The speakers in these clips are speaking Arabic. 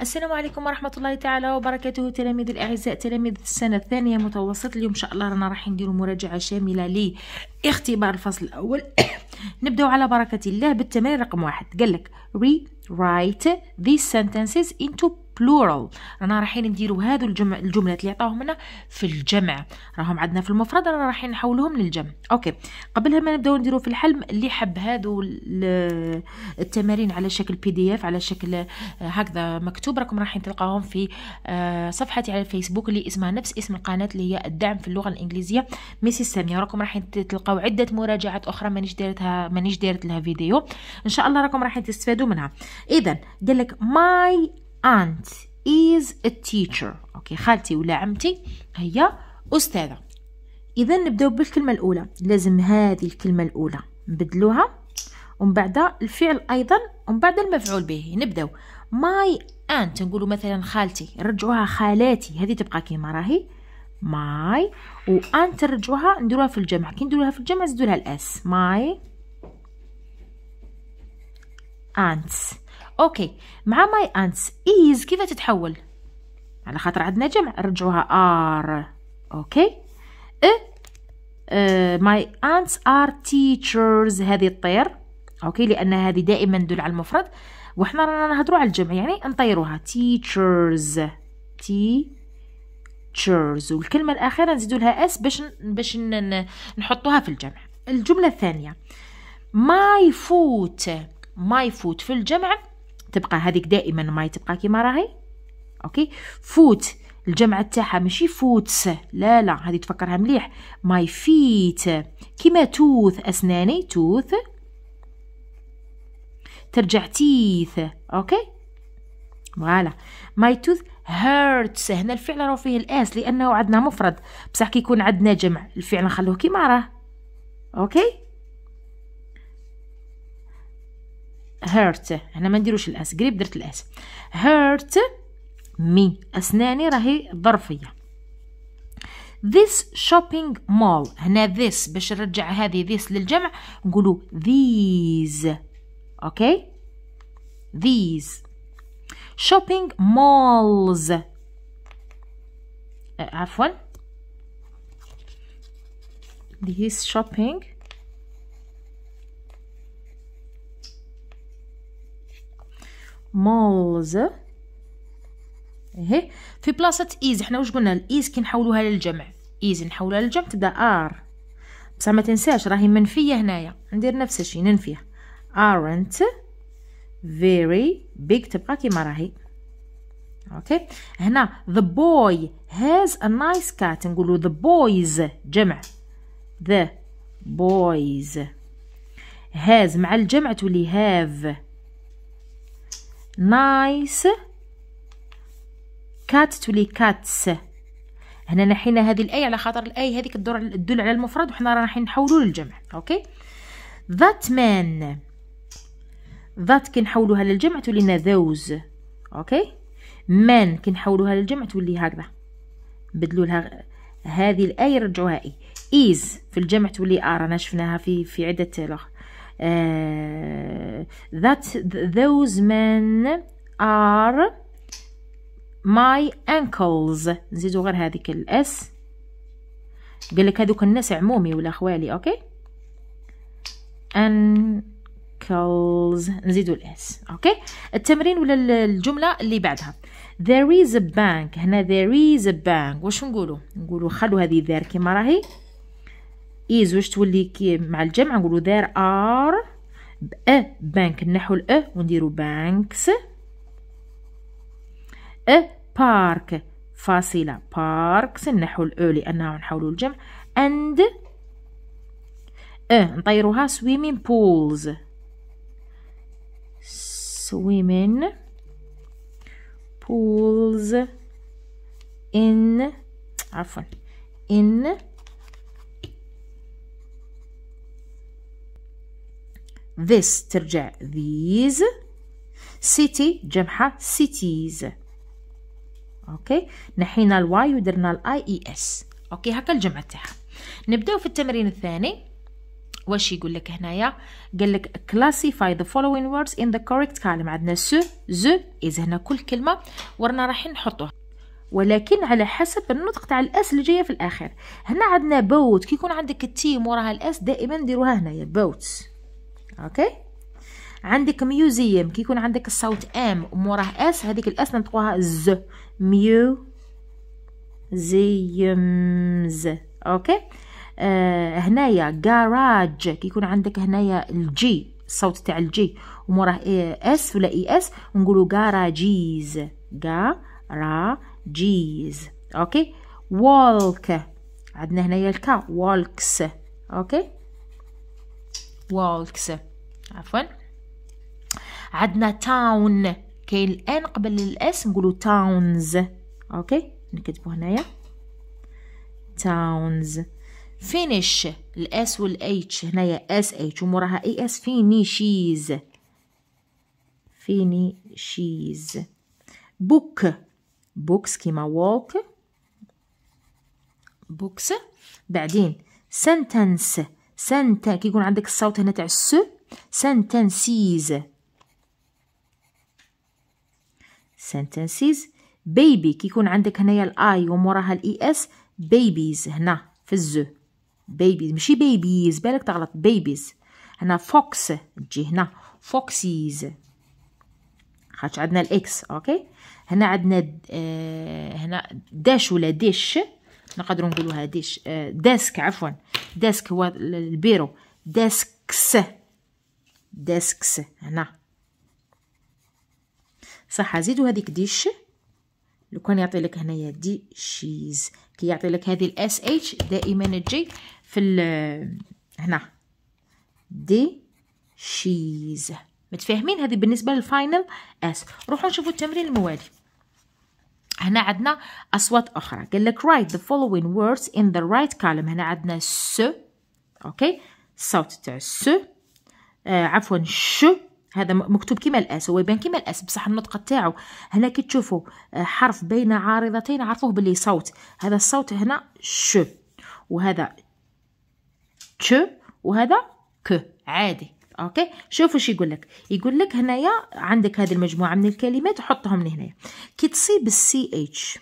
السلام عليكم ورحمة الله تعالى وبركاته تلاميذ الأعزاء تلاميذ السنة الثانية متوسط اليوم إن شاء الله رانا راح نديرو مراجعة شاملة لاختبار الفصل الأول نبدأ على بركة الله بالتمرين رقم واحد لك rewrite these sentences into بلورال رانا رايحين نديرو هادو الجم... الجملات اللي عطاوهم لنا في الجمع راهم عندنا في المفرد رانا رايحين نحولهم للجمع اوكي قبل ما نبداو نديرو في الحل اللي حب هادو التمارين على شكل بي دي اف على شكل آه، هكذا مكتوب راكم رايحين تلقاهم في آه، صفحتي على الفيسبوك اللي اسمها نفس اسم القناه اللي هي الدعم في اللغه الانجليزيه ميسي ساميه راكم رايحين تلقاو عده مراجعات اخرى مانيش دارتها مانيش دارت لها فيديو ان شاء الله راكم رايحين تستفادوا منها اذا قال لك ماي aunt is a teacher اوكي خالتي ولا عمتي هي استاذه اذا نبداو بالكلمه الاولى لازم هذه الكلمه الاولى نبدلوها ومن بعد الفعل ايضا ومن بعد المفعول به نبداو ماي انت نقولوا مثلا خالتي نرجعوها خالاتي هذه تبقى كيما راهي ماي و aunt نرجعوها نديروها في الجمع كي نديروها في الجمع نزيدولها الاس ماي انت اوكي مع ماي انتس ايز كيف تتحول على خاطر عندنا جمع رجعوها ار اوكي ماي انتس ار تيتشرز هذه الطير اوكي لان هذه دائما تدل على المفرد وحنا رانا نهضروا على الجمع يعني نطيروها تيتشرز تي والكلمه الاخيره نزيدوا لها اس باش باش نحطوها في الجمع الجمله الثانيه ماي فوت ماي فوت في الجمع تبقى هذيك دائما ما تبقى كيما راهي اوكي فوت الجمع تاعها ماشي فوتس لا لا هذه تفكرها مليح ماي فيت كيما توث اسناني توث ترجع تيث اوكي فوالا ماي توث هيرتس هنا الفعل راه فيه الاس لانه عندنا مفرد بصح كي يكون عندنا جمع الفعل نخلوه كيما راه اوكي هيرت هنا ما نديروش الاس قريب درت الاس هيرت مي اسناني راهي ظرفيه this shopping mall هنا this باش نرجع هذه this للجمع نقولوا these اوكي these shopping malls آه، عفوا these shopping مولز اهي في بلاصة ايز حنا واش قلنا الايز كي نحولوها للجمع ايز نحولها للجمع تبدا ار بصح ما تنساش راهي منفية هنايا ندير نفس الشيء ننفيها أرنت very big تبقى كيما راهي اوكي هنا the boy has a nice cat نقولوا the boys جمع the boys has مع الجمع تولي have نايس كات تولي كاتس هنا نحينا هذه الاي على خاطر الاي هذيك تدور تدل على المفرد وحنا راه راحين نحولو للجمع اوكي ذات مان ذات كنحولوها للجمع تولي لنا ذوز اوكي مان كنحولوها للجمع تولي هكذا بدلوا لها هذه الاي رجعوها اي ايز في الجمع تولي ار انا شفناها في في عده لغه Uh, that those men are my uncles نزيدو غير هذيك الاس قال لك هذوك الناس عمومي ولا خوالي اوكي uncles نزيدو الاس اوكي التمرين ولا الجمله اللي بعدها there is a bank هنا there is a bank واش نقولوا نقولوا خلوا هذه there كيما راهي إيز واش تولي كي مع الجمع نقولو ذير آر بأ بانك نحو الأ ونديرو بانكس أ بارك فاصلة باركس نحو الأ لأنه نحولو الجمع أند أ نطيروها سويمين بولز swimming pools in عفوا in this ترجع these city جمعها cities اوكي نحينا الواي ودرنا الاي اي اس اوكي هكا الجمع تاعها نبداو في التمرين الثاني واش يقول لك هنايا قال لك classify the following words in the correct column عندنا سو زو اذا هنا كل كلمه ورنا رايحين نحطوها ولكن على حسب النطق تاع الاس اللي جايه في الاخر هنا عندنا بوت كي يكون عندك التي موراها الاس دائما ديروها هنايا بوتس اوكي عندك ميوزيوم كي يكون عندك الصوت ام وموراه اس هذيك الاس نطقوها ز ميو زيمز اوكي آه هنايا جاراج كي يكون عندك هنايا الجي الصوت تاع الجي وموراه اس ولا اي e اس نقولوا جاراجيز جاراجيز اوكي وولك عندنا هنايا الكا وولكس اوكي walks عفوا عندنا town كاين الان قبل الاس نقولوا towns اوكي نكتبوا هنايا towns finish الاس والاتش هنايا اس اتش وموراها اي اس finishes finishes book books كيما walk books بعدين sentence سانتا كيكون عندك الصوت هنا تاع الس سانتانسيز سانتانسيز بيبي كيكون عندك هنايا الاي وموراها الاي اس بيبيز هنا في الزو بيبيز ماشي بيبيز بالك تغلط بيبيز هنا فوكس تجي هنا فوكسيز خاطش عندنا الاكس اوكي هنا عندنا آه هنا داش ولا ديش نقدروا نقولوا هاديش آه، ديسك عفوا ديسك هو البيرو ديسكس ديسكس هنا صح زيدوا هذيك ديش لو كان يعطي لك هنايا دي شيز كي يعطي لك هذه الاس اتش دائما تجي في آه، هنا دي شيز متفاهمين هذه بالنسبه للفاينل اس روحوا نشوفوا التمرين الموالي هنا عندنا اصوات اخرى قال لك write the following words in the right column هنا عندنا س اوكي الصوت تاع س آه عفوا ش هذا مكتوب كيما الاس هو يبان كيما الاس بصح النطق تاعو هنا كي تشوفوا آه، حرف بين عارضتين عرفوه باللي صوت هذا الصوت هنا ش وهذا تش وهذا ك عادي اوكي شوفوا شو يقول لك يقول لك هنايا عندك هذه المجموعه من الكلمات حطهم لهنا كي تصيب السي اتش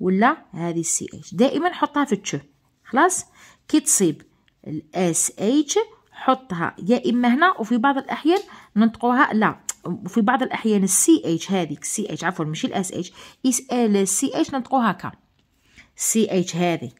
ولا هذه السي اتش دائما حطها في تش خلاص كي تصيب الاس اتش حطها يا اما هنا وفي بعض الاحيان ننطقوها لا وفي بعض الاحيان السي اتش هذيك سي اتش عفوا ماشي الاس اتش اس ال السي اتش ننطقوها هكا سي اتش هذه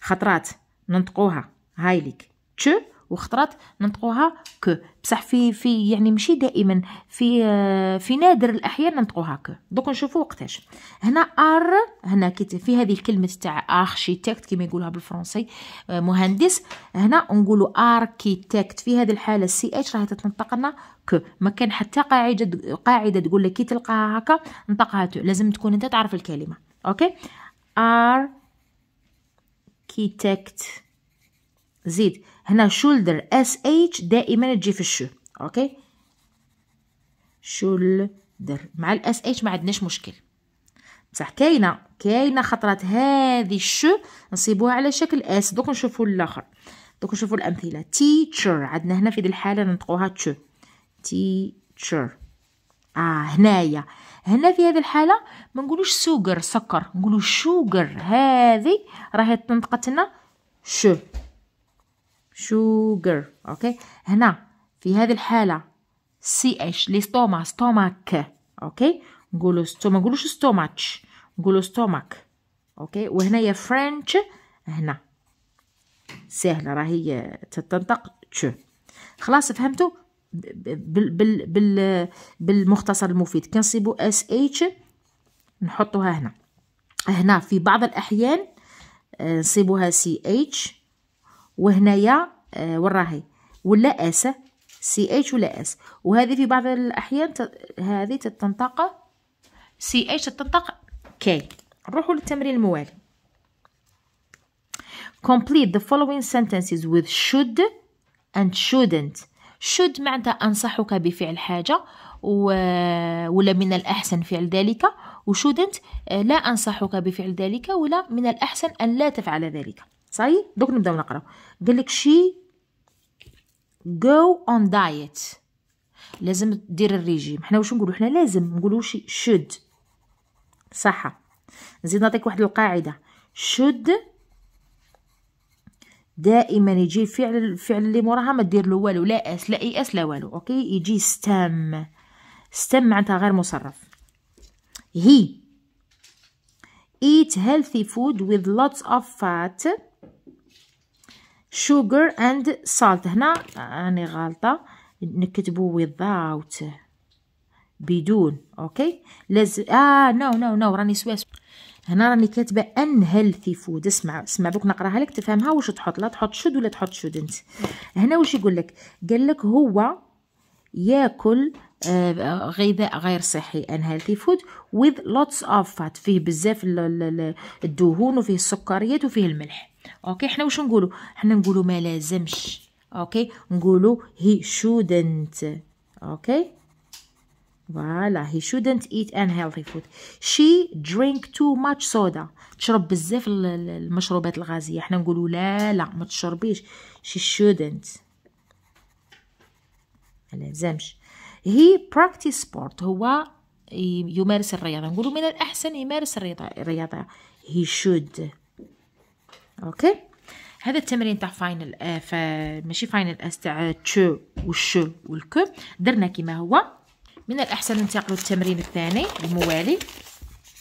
خطرات ننطقوها هايليك تش وخطرات ننطقوها كو بصح في في يعني ماشي دائما في آه، في نادر الاحيان ننطقوها كو دوك نشوفوا وقتاش هنا ار هنا في هذه الكلمه تاع اركيتكت كما يقولوها بالفرنسي آه، مهندس هنا نقولوا اركيتكت في هذه الحاله سي اتش راهي تتنطق لنا كو ما كان حتى قاعده قاعده تقول لك كي تلقاها هكا نطقها تو لازم تكون انت تعرف الكلمه اوكي كيتكت زيد هنا شولدر اس اتش دائما تجي في الشو اوكي شولدر مع الاس اتش ما عندناش مشكل بصح كاينه كاينه خطرات هذه الشو نصيبوها على شكل اس دوك نشوفوا الاخر دوك نشوفوا الامثله تيتشر عندنا هنا في دي الحاله ننطقوها تشو تيتشر اه هنايا هنا في هذه الحاله ما نقولوش سوغر سكر نقولوا شوغر هذه راهي لنا شو sugar اوكي هنا في هذه الحاله سي اش لي ستوما ستوماك اوكي نقولوا ستو نقولوش ستوماتش نقولوا ستوماك اوكي وهنايا فرنش هنا سهله راهي تتنطق تشو خلاص فهمتوا بال بال بال بالمختصر المفيد كنصيبوا اس اتش نحطوها هنا هنا في بعض الاحيان آه، نصيبوها سي اتش وهنايا آه، وين راهي ولا اس سي اتش ولا اس وهذه في بعض الاحيان هذه تتنطق سي اتش تتنطق كي نروحوا للتمرين الموالي complete the following sentences with should and shouldn't should معناتها أنصحك بفعل حاجة و... ولا من الأحسن فعل ذلك وshouldn't آه، لا أنصحك بفعل ذلك ولا من الأحسن أن لا تفعل ذلك صحيح دوك نبداو نقراو قال لك شي جو اون دايت لازم دير الريجيم حنا واش نقولوا حنا لازم نقولوا شي شود صح نزيد نعطيك واحد القاعده شود دائما يجي الفعل الفعل اللي موراها ما دير له والو لا اس لا اي اس لا والو اوكي يجي ستام ستام معناتها غير مصرف هي eat healthy food with lots of fat sugar and salt هنا راني غالطه نكتبو without بدون اوكي لازم اه نو نو نو راني سويس هنا راني كاتبه ان هيلثي فود اسمع اسمع دوك نقراها لك تفهمها واش تحط لا تحط شود ولا تحط انت هنا واش يقول لك قال لك هو ياكل آه، غذاء غير صحي ان هيلثي فود with lots of fat فيه بزاف الدهون وفيه السكريات وفيه الملح اوكي حنا واش نقولوا حنا نقولوا ما لازمش اوكي نقولوا هي shouldn't اوكي فوالا he shouldn't eat unhealthy food she drink too much soda تشرب بزاف المشروبات الغازيه حنا نقولوا لا لا ما تشربيش she shouldn't لازمش هي براكتس سبورت هو يمارس الرياضه نقولوا من الاحسن يمارس الرياضه الرياضه هي شود اوكي هذا التمرين تاع فاينل اف آه، ماشي فاينل اس تاع تشو والشو والكو درنا كيما هو من الاحسن ننتقلوا للتمرين الثاني الموالي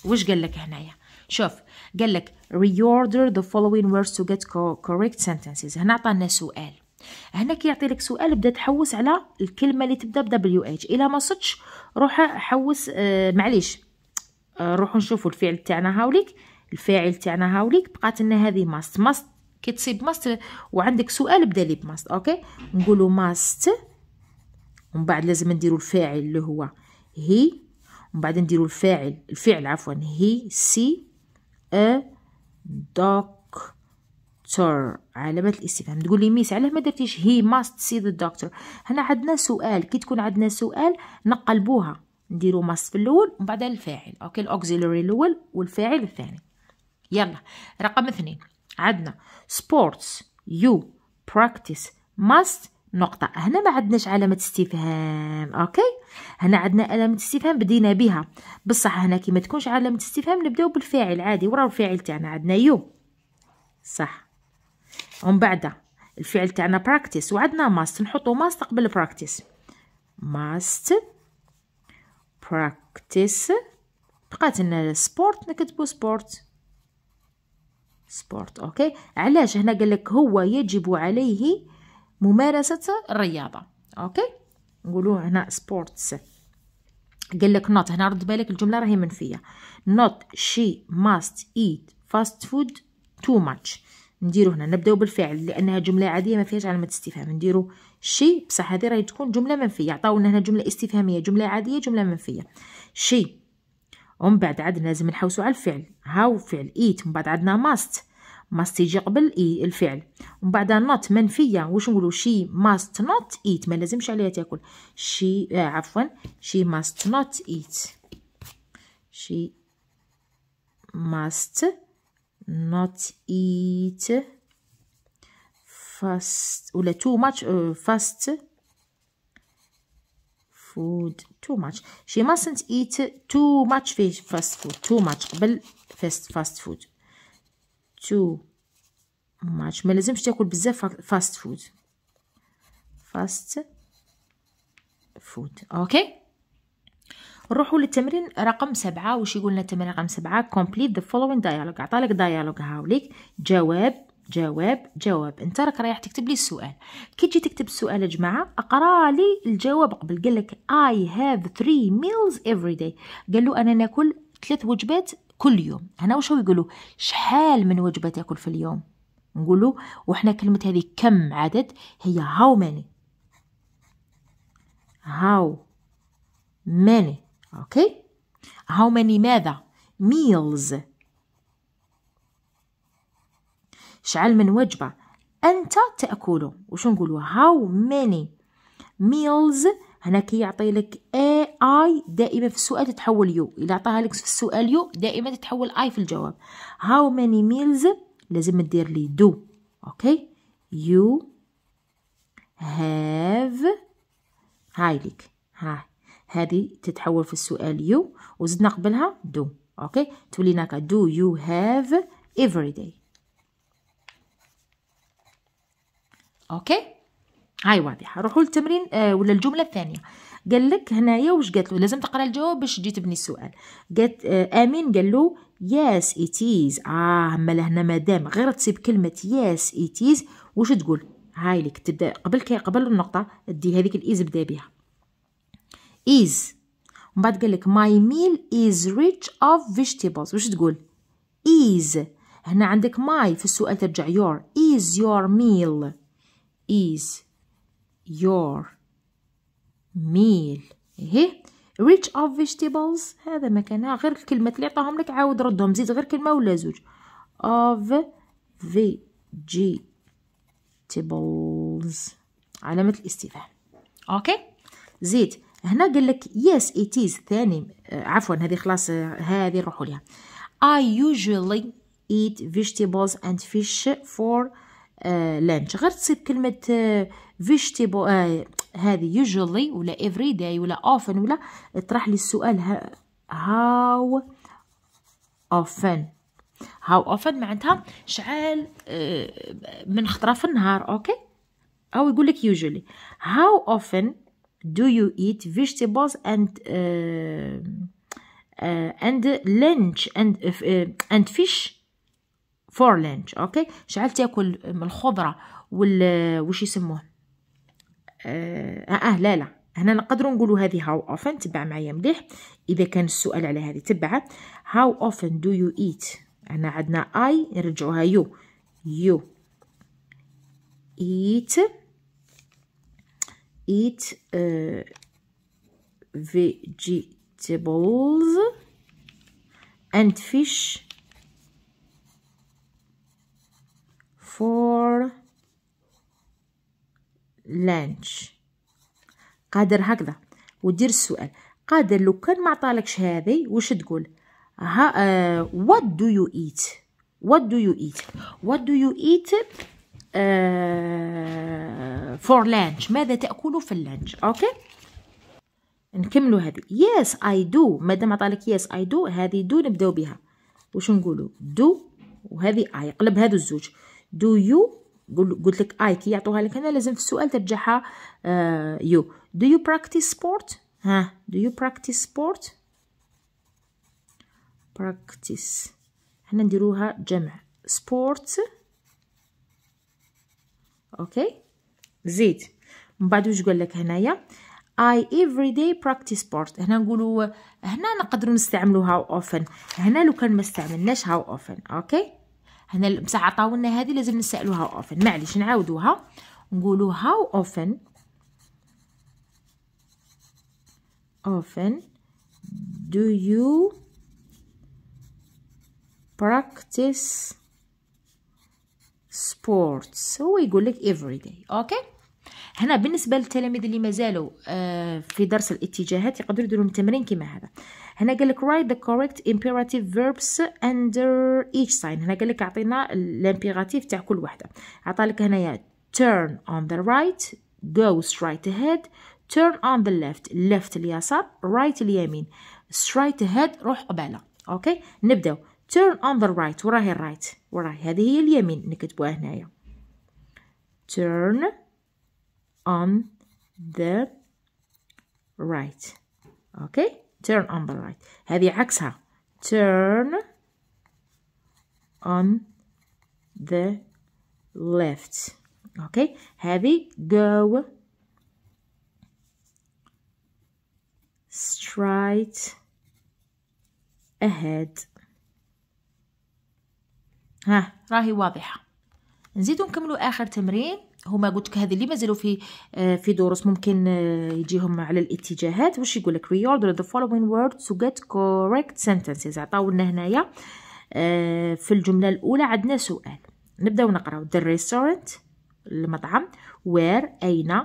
واش قال لك هنايا شوف قال لك reorder the following words to get correct sentences هنا عطانا سؤال هنا كيعطي لك سؤال بدا تحوس على الكلمه اللي تبدا بدبليو اتش الا ما صدتش روح حوس آه معليش آه، روحوا نشوفوا الفعل تاعنا هاوليك الفاعل تاعنا هاوليك بقات لنا هذه ماست ماست كي تصيب ماست وعندك سؤال بدا لي بماست اوكي نقولوا ماست ومن بعد لازم نديروا الفاعل اللي هو هي ومن بعد نديروا الفاعل الفعل عفوا هي سي ا دوك دكتور علامة الاستفهام تقول لي ميس علاه ما درتيش هي ماست سي ذا دكتور هنا عندنا سؤال كي تكون عندنا سؤال نقلبوها نديرو ماست في الاول ومن بعد الفاعل اوكي الاوكسيلوري الاول والفاعل الثاني يلا رقم اثنين عندنا سبورتس يو براكتس ماست نقطة هنا ما عندناش علامة استفهام اوكي هنا عندنا علامة استفهام بدينا بها بصح هنا كي ما تكونش علامة استفهام نبداو بالفاعل عادي وراه الفاعل تاعنا عندنا يو صح ومن بعد الفعل تاعنا براكتيس وعندنا ماست نحطو ماست قبل براكتيس ماست براكتيس بقات لنا سبورت نكتبو سبورت سبورت اوكي علاش هنا قالك هو يجب عليه ممارسة الرياضة اوكي نقولو هنا سبورتس قالك نوت هنا رد بالك الجملة راهي منفية نوت شي ماست ايت فاست فود تو ماتش نديرو هنا نبداو بالفعل لانها جمله عاديه ما فيهاش علامه استفهام نديرو شي بصح هذه راهي تكون جمله منفيه عطاونا هنا جمله استفهاميه جمله عاديه جمله منفيه شي ومن بعد عاد لازم نحوسو على الفعل هاو فعل ايت من بعد عندنا ماست ماست يجي قبل اي الفعل ومن بعد نوت منفيه واش نقولو شي ماست نوت ايت ما لازمش عليها تاكل شي آه عفوا شي ماست نوت ايت شي ماست not eat fast ولا too much uh, fast food too much she mustn't eat too much fast food too much قبل fast fast food too much ما لازمش تاكل بزاف fast food fast food okay نروحوا للتمرين رقم سبعة واش يقولنا التمرين رقم سبعة complete the following dialogue عطالك ديالوج هاوليك جواب جواب جواب انت راك رايح تكتب لي السؤال كي تجي تكتب السؤال يا جماعه اقرا لي الجواب قبل قال لك اي هاف 3 ميلز افري داي قال له انا ناكل ثلاث وجبات كل يوم هنا واش هو يقولوا شحال من وجبه تاكل في اليوم نقولوا وحنا كلمه هذه كم عدد هي هاو ماني هاو ماني اوكي هاو ماني ماذا؟ ميلز شعل من وجبة أنت تاكله وشو نقولوا هاو ماني ميلز هنا كي يعطي لك اي دائما في السؤال تتحول يو الى عطاها لك في السؤال يو دائما تتحول اي في الجواب هاو ماني ميلز لازم تدير لي دو أوكي يو هاف هاي لك هاي هذه تتحول في السؤال يو وزدنا قبلها دو اوكي تولينا هكا دو يو هاف ايفري داي اوكي هاي واضحه روحوا للتمرين آه ولا الجمله الثانيه قال لك هنايا واش قالت له لازم تقرا الجواب باش تجي تبني السؤال قالت آه امين قال له يس ات از اه اما لهنا مادام غير تسيب كلمه يس ات از واش تقول هاي لك تبدا قبل كي قبل النقطه دي هذيك الايز بدا بها is ومن بعد قال لك my meal is rich of vegetables واش تقول is هنا عندك my في السؤال ترجع your is your meal is your meal اهي rich of vegetables هذا مكانها غير الكلمة اللي عطاهم لك عاود ردهم زيد غير كلمة ولا زوج of vegetables علامة الاستفهام اوكي زيد هنا قال لك يس ات از ثاني آه، عفوا هذه خلاص آه، هذه نروحوا لها I usually eat vegetables and fish for آه، lunch غير تصيب كلمة vegetable uh, هذه usually ولا every day ولا often ولا اطرح لي السؤال how often how often معناتها شعال من خطرة في النهار اوكي او يقول لك usually how often Do you eat vegetables and uh, uh, and lunch and uh, and fish for lunch okay. شحال تاكل من الخضره وال وش يسموه اه, آه لا لا هنا نقدروا نقولوا هذه هاو اوفن تبع معايا مليح اذا كان السؤال على هذه تبعها هاو اوفن دو يو ايت هنا عندنا اي نرجعوها يو يو ايت eat uh, vegetables and fish for lunch قادر هكذا ودير السؤال قادر لو كان ما عطالكش هذه وش تقول ها uh, what do you eat what do you eat what do you eat فور آه، لانش ماذا تاكل في اللانش اوكي نكملوا هذه يس اي دو مادام عطالك يس اي دو هذه دو نبداو بها واش نقولوا دو وهذه اي قلب هذو الزوج دو يو قلت لك اي كي يعطوها لك هنا لازم في السؤال ترجعها يو دو يو براكتيس سبورت ها دو يو براكتيس سبورت براكتيس هنا نديروها جمع سبورت اوكي زيد من بعد واش قال لك هنايا I every داي practice sport هنا نقولوا هنا نقدروا نستعملوا how often هنا لو كان ما استعملناش how often اوكي هنا بصح عطاو لنا هذه لازم نسالوا how often معليش نعاودوها نقولوا how often often do you practice sports هو يقول لك every day اوكي هنا بالنسبه للتلاميذ اللي مازالوا آه، في درس الاتجاهات يقدروا يديروا تمرين كما هذا هنا قال لك write the correct imperative verbs under each sign هنا قال لك اعطينا الامبيراتيف تاع كل وحده عطى لك هنايا turn on the right go straight ahead turn on the left left اليسار right اليمين straight ahead روح قباله اوكي نبداو turn on the right I الرايت right. وراه هذه هي اليمين نكتبوها هنايا turn on the right okay. turn on the right هذه عكسها turn on the left okay. هذه go straight ahead ها راهي واضحه نزيدو نكملوا اخر تمرين هما قلت لك هذه اللي مازالوا في آه، في دروس ممكن آه، يجيهم على الاتجاهات واش يقول لك reorder ذا following words تو جيت كوريكت سنتنسز عطاو لنا هنايا آه، في الجمله الاولى عندنا سؤال نبداو نقراو ذا restaurant المطعم وير اين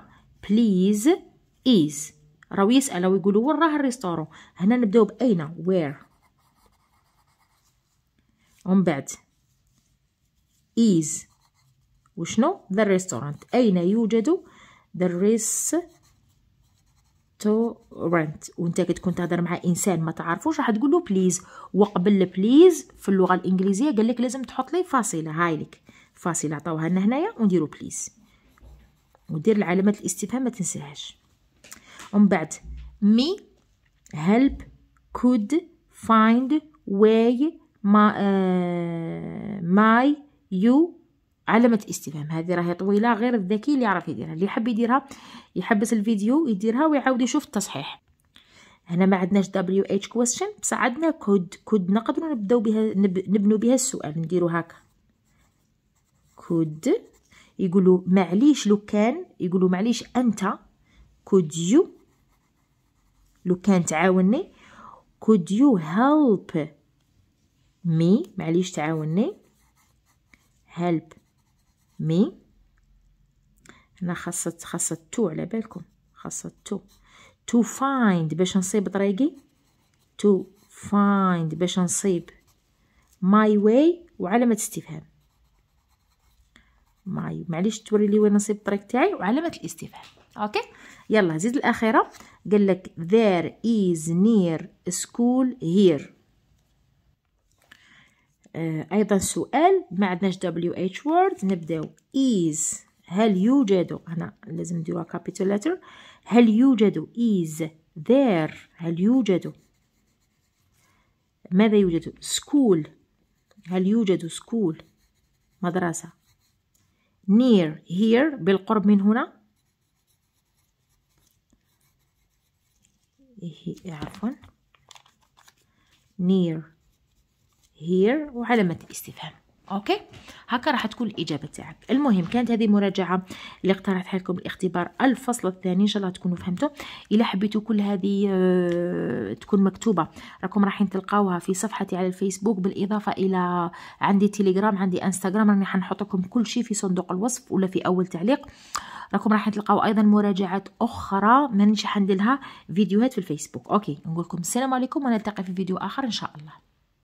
بليز از راهو يسالوا يقولوا وين راه الريستورون هنا نبداو باين وير ومن بعد is وشنو the restaurant أين يوجد the restaurant وانت كتكون تهضر مع انسان ما تعرفوش راح تقول له بليز وقبل بليز في اللغه الانجليزيه قال لك لازم تحط لي فاصله هاي لك فاصله عطاوها لنا هنايا ونديرو بليز ودير العلامات الاستفهام ما تنساهاش ومن بعد مي هيلب كود فايند واي ماي uh, يو علامة استفهام هذه راهي طويلة غير الذكي اللي يعرف يديرها اللي يحب يديرها يحبس الفيديو يديرها ويعاود يشوف التصحيح هنا ما عندناش دبليو اتش كويستشن بصح عندنا كود كود نقدروا نبداو بها نب... نبنوا بها السؤال نديرو هكا كود يقولوا معليش لو كان يقولوا معليش انت كود يو لو كان تعاوني كود يو هيلب مي معليش تعاوني هيلب مي هنا خاصة خاصة تو على بالكم خاصة تو تو فايند باش نصيب طريقي تو فايند باش نصيب ماي واي وعلامة استفهام ماي معليش توري لي وين نصيب الطريق تاعي وعلامة الاستفهام اوكي يلا زيد الاخيره قال لك there is near school here آه، ايضا سؤال ما عندناش دبليو اتش وورد نبداو is هل يوجد هنا لازم نديروها كابيتال لتر هل يوجد is there هل يوجد ماذا يوجد school هل يوجد school مدرسة near here بالقرب من هنا عفوا near here وعلامة استفهام اوكي هكا راح تكون الاجابه تاعك المهم كانت هذه مراجعه اللي اقترحتها لكم الاختبار الفصل الثاني ان شاء الله تكونوا فهمتوا الا حبيتوا كل هذه آه، تكون مكتوبه راكم رايحين تلقاوها في صفحتي على الفيسبوك بالاضافه الى عندي تيليجرام عندي انستغرام راني حنحط لكم كل شيء في صندوق الوصف ولا في اول تعليق راكم راح تلقاو ايضا مراجعات اخرى مانيش حنديرها فيديوهات في الفيسبوك اوكي نقول لكم السلام عليكم ونلتقي في فيديو اخر ان شاء الله